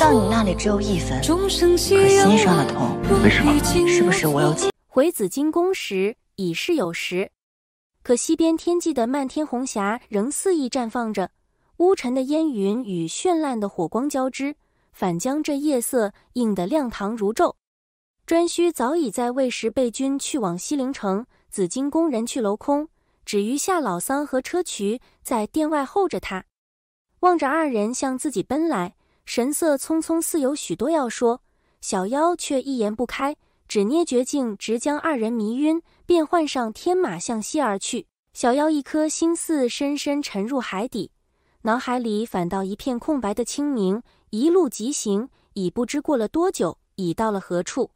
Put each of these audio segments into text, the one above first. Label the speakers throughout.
Speaker 1: 到你那里只有一分，可心上的痛，为什么？是不是我有？回紫金宫时已是酉时，可西边天际的漫天红霞仍肆意绽放着，乌沉的烟云与绚烂的火光交织，反将这夜色映得亮堂如昼。颛顼早已在喂食备军，去往西陵城。紫金宫人去楼空，只余夏老桑和车渠在殿外候着他，望着二人向自己奔来。神色匆匆，似有许多要说。小妖却一言不开，只捏绝境，直将二人迷晕，便换上天马，向西而去。小妖一颗心似深深沉入海底，脑海里反倒一片空白的清明。一路疾行，已不知过了多久，已到了何处。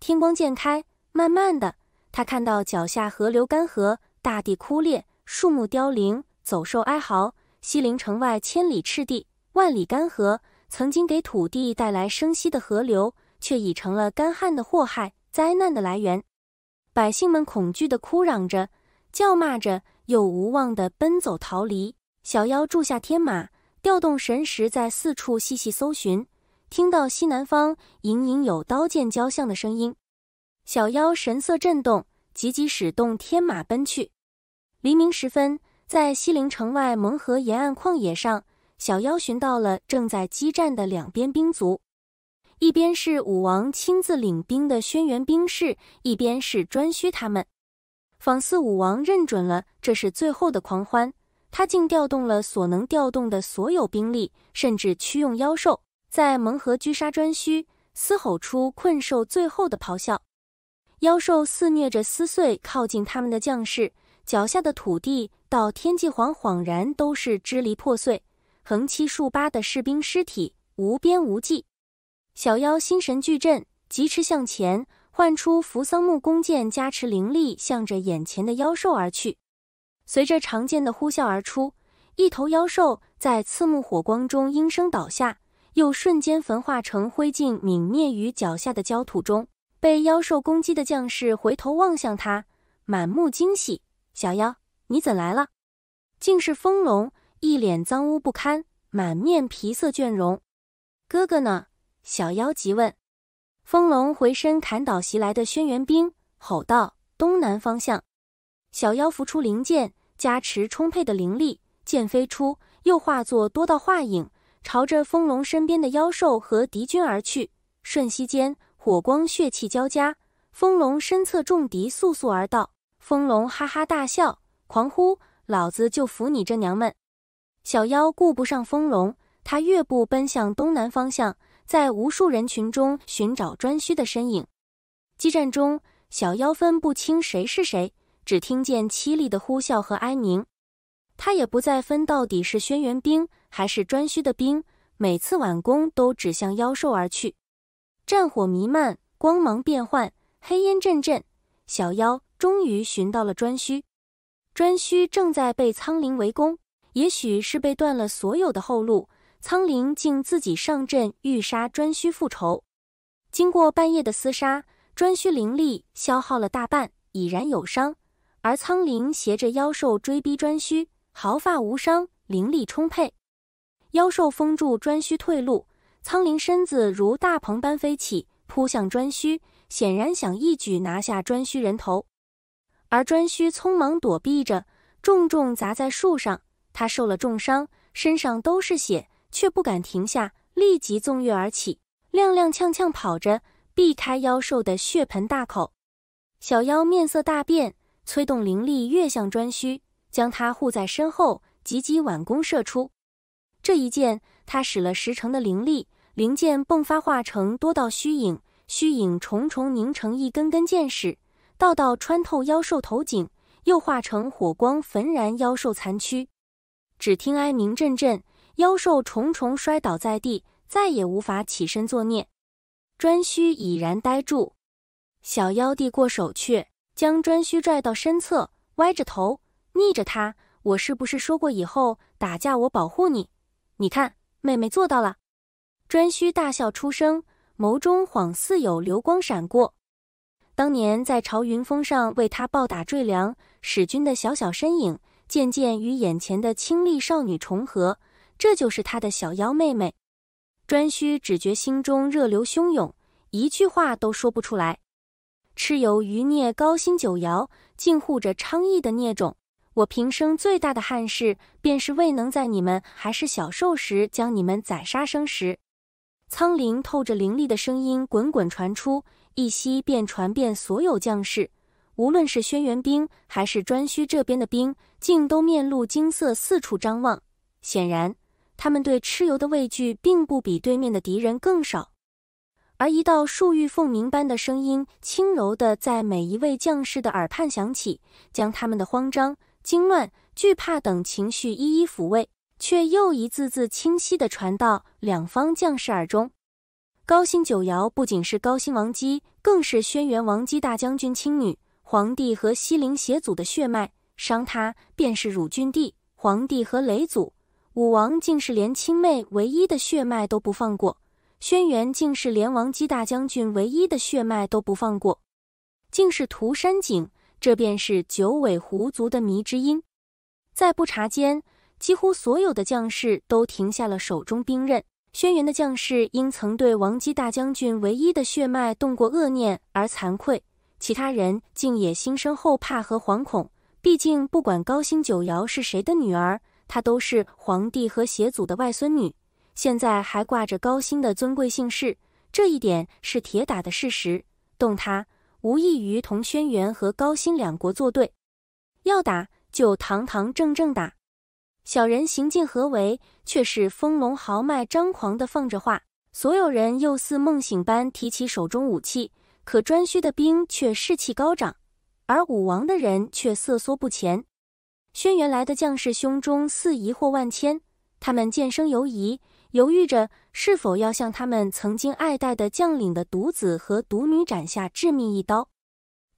Speaker 1: 天光渐开，慢慢的，他看到脚下河流干涸，大地枯裂，树木凋零，走兽哀嚎。西陵城外千里赤地，万里干涸。曾经给土地带来生息的河流，却已成了干旱的祸害、灾难的来源。百姓们恐惧地哭嚷着、叫骂着，又无望地奔走逃离。小妖住下天马，调动神识，在四处细细搜寻。听到西南方隐隐有刀剑交相的声音，小妖神色震动，急急使动天马奔去。黎明时分，在西陵城外蒙河沿岸旷野上。小妖寻到了正在激战的两边兵卒，一边是武王亲自领兵的轩辕兵士，一边是颛顼他们。仿似武王认准了这是最后的狂欢，他竟调动了所能调动的所有兵力，甚至驱用妖兽，在蒙河狙杀颛顼，嘶吼出困兽最后的咆哮。妖兽肆虐着撕碎靠近他们的将士，脚下的土地到天际黄恍然都是支离破碎。横七竖八的士兵尸体无边无际，小妖心神俱震，疾驰向前，唤出扶桑木弓箭，加持灵力，向着眼前的妖兽而去。随着长剑的呼啸而出，一头妖兽在刺目火光中应声倒下，又瞬间焚化成灰烬，泯灭于脚下的焦土中。被妖兽攻击的将士回头望向他，满目惊喜：“小妖，你怎来了？”竟是风龙。一脸脏污不堪，满面皮色倦容。哥哥呢？小妖急问。风龙回身砍倒袭来的轩辕兵，吼道：“东南方向！”小妖浮出灵剑，加持充沛的灵力，剑飞出，又化作多道化影，朝着风龙身边的妖兽和敌军而去。瞬息间，火光血气交加，风龙身侧重敌速速而到。风龙哈哈大笑，狂呼：“老子就服你这娘们！”小妖顾不上风龙，他跃步奔向东南方向，在无数人群中寻找颛顼的身影。激战中，小妖分不清谁是谁，只听见凄厉的呼啸和哀鸣。他也不再分到底是轩辕兵还是颛顼的兵，每次挽弓都指向妖兽而去。战火弥漫，光芒变幻，黑烟阵阵。小妖终于寻到了颛顼，颛顼正在被苍灵围攻。也许是被断了所有的后路，苍灵竟自己上阵欲杀专需复仇。经过半夜的厮杀，专需灵力消耗了大半，已然有伤；而苍灵携着妖兽追逼专需，毫发无伤，灵力充沛。妖兽封住专需退路，苍灵身子如大鹏般飞起，扑向专需，显然想一举拿下专需人头。而专需匆忙躲避着，重重砸在树上。他受了重伤，身上都是血，却不敢停下，立即纵跃而起，踉踉跄跄跑着，避开妖兽的血盆大口。小妖面色大变，催动灵力跃向颛顼，将他护在身后，急急挽弓射出。这一箭，他使了十成的灵力，灵箭迸发，化成多道虚影，虚影重重凝成一根根箭矢，道道穿透妖兽头颈，又化成火光焚燃妖兽残躯。只听哀鸣阵阵，妖兽重重摔倒在地，再也无法起身作孽。颛顼已然呆住，小妖递过手去，将颛顼拽到身侧，歪着头逆着他：“我是不是说过以后打架我保护你？你看，妹妹做到了。”颛顼大笑出声，眸中恍似有流光闪过。当年在朝云峰上为他暴打坠梁使君的小小身影。渐渐与眼前的清丽少女重合，这就是他的小妖妹妹。颛顼只觉心中热流汹涌，一句话都说不出来。蚩尤余孽高辛九瑶，竟护着昌邑的孽种！我平生最大的憾事，便是未能在你们还是小兽时将你们宰杀生时。苍灵透着凌厉的声音滚滚传出，一息便传遍所有将士，无论是轩辕兵还是颛顼这边的兵。竟都面露惊色，四处张望。显然，他们对蚩尤的畏惧并不比对面的敌人更少。而一道树欲凤鸣般的声音，轻柔的在每一位将士的耳畔响起，将他们的慌张、惊乱、惧怕等情绪一一抚慰，却又一字字清晰的传到两方将士耳中。高辛九瑶不仅是高辛王姬，更是轩辕王姬大将军亲女，皇帝和西陵血祖的血脉。伤他便是汝郡帝、皇帝和雷祖，武王竟是连亲妹唯一的血脉都不放过；轩辕竟是连王姬大将军唯一的血脉都不放过，竟是涂山璟，这便是九尾狐族的迷之音。在不察间，几乎所有的将士都停下了手中兵刃。轩辕的将士因曾对王姬大将军唯一的血脉动过恶念而惭愧，其他人竟也心生后怕和惶恐。毕竟，不管高辛九瑶是谁的女儿，她都是皇帝和邪祖的外孙女，现在还挂着高辛的尊贵姓氏，这一点是铁打的事实。动她，无异于同轩辕和高辛两国作对。要打，就堂堂正正打。小人行径何为？却是风龙豪迈张狂的放着话。所有人又似梦醒般提起手中武器，可颛顼的兵却士气高涨。而武王的人却瑟缩不前，轩辕来的将士胸中似疑惑万千，他们渐生犹疑，犹豫着是否要向他们曾经爱戴的将领的独子和独女斩下致命一刀。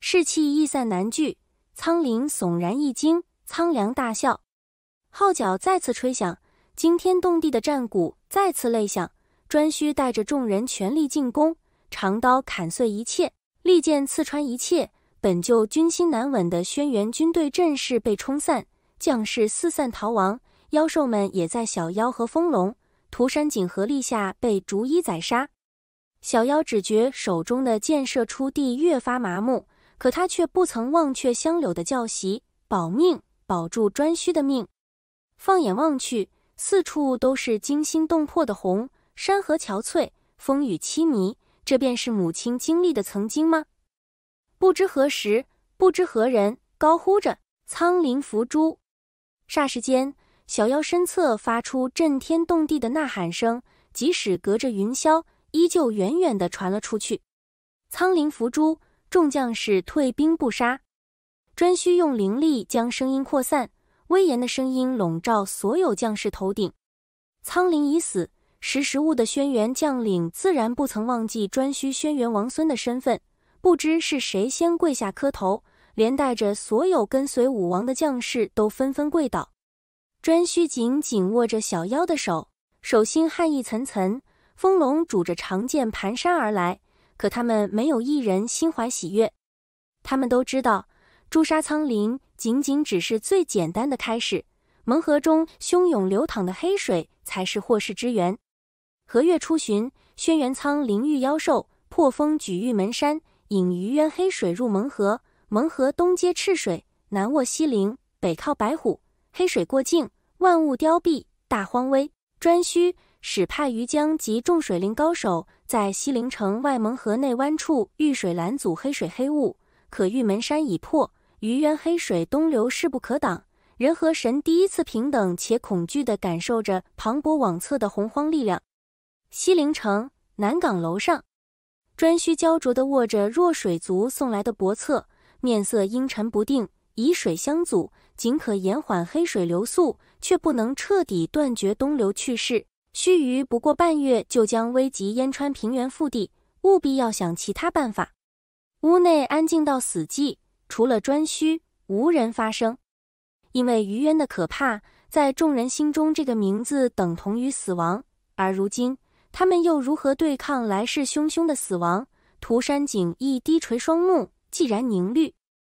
Speaker 1: 士气易散难聚，苍灵悚然一惊，苍凉大笑，号角再次吹响，惊天动地的战鼓再次擂响。颛顼带着众人全力进攻，长刀砍碎一切，利剑刺穿一切。本就军心难稳的轩辕军队阵势被冲散，将士四散逃亡，妖兽们也在小妖和风龙、涂山璟合力下被逐一宰杀。小妖只觉手中的箭射出地越发麻木，可他却不曾忘却香柳的教习，保命，保住颛顼的命。放眼望去，四处都是惊心动魄的红，山河憔悴，风雨凄迷，这便是母亲经历的曾经吗？不知何时，不知何人，高呼着“苍灵伏诛”，霎时间，小妖身侧发出震天动地的呐喊声，即使隔着云霄，依旧远远的传了出去。“苍灵伏诛！”众将士退兵不杀。颛顼用灵力将声音扩散，威严的声音笼罩所有将士头顶。苍灵已死，识时务的轩辕将领自然不曾忘记颛顼轩辕王孙的身份。不知是谁先跪下磕头，连带着所有跟随武王的将士都纷纷跪倒。颛顼紧紧握着小妖的手，手心汗意涔涔。风龙拄着长剑蹒跚而来，可他们没有一人心怀喜悦。他们都知道，诛杀苍林仅仅只是最简单的开始，蒙河中汹涌流淌的黑水才是祸世之源。何月初旬，轩辕苍灵遇妖兽，破风举玉门山。引鱼渊黑水入蒙河，蒙河东接赤水，南卧西陵，北靠白虎。黑水过境，万物凋敝，大荒危。颛顼使派于江及众水灵高手，在西陵城外蒙河内湾处遇水拦阻黑水黑雾。可玉门山已破，鱼渊黑水东流势不可挡。人和神第一次平等且恐惧地感受着磅礴往侧的洪荒力量。西陵城南岗楼上。专需焦灼地握着弱水族送来的薄册，面色阴沉不定。以水相阻，仅可延缓黑水流速，却不能彻底断绝东流趋势。须臾不过半月，就将危及燕川平原腹地。务必要想其他办法。屋内安静到死寂，除了专需，无人发声。因为虞渊的可怕，在众人心中，这个名字等同于死亡。而如今，他们又如何对抗来势汹汹的死亡？涂山璟亦低垂双目，寂然凝虑。